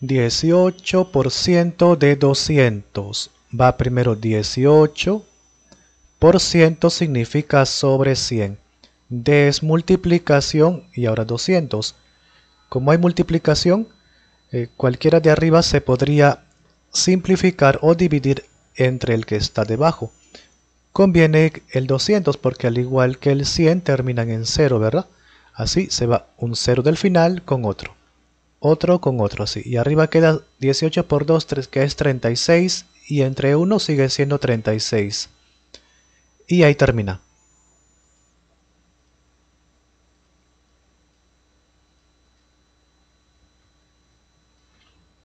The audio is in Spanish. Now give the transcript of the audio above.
18% de 200. Va primero 18. Por ciento significa sobre 100. Desmultiplicación y ahora 200. Como hay multiplicación, eh, cualquiera de arriba se podría simplificar o dividir entre el que está debajo. Conviene el 200 porque al igual que el 100 terminan en 0, ¿verdad? Así se va un 0 del final con otro otro con otro, así, Y arriba queda 18 por 2, 3, que es 36, y entre 1 sigue siendo 36. Y ahí termina.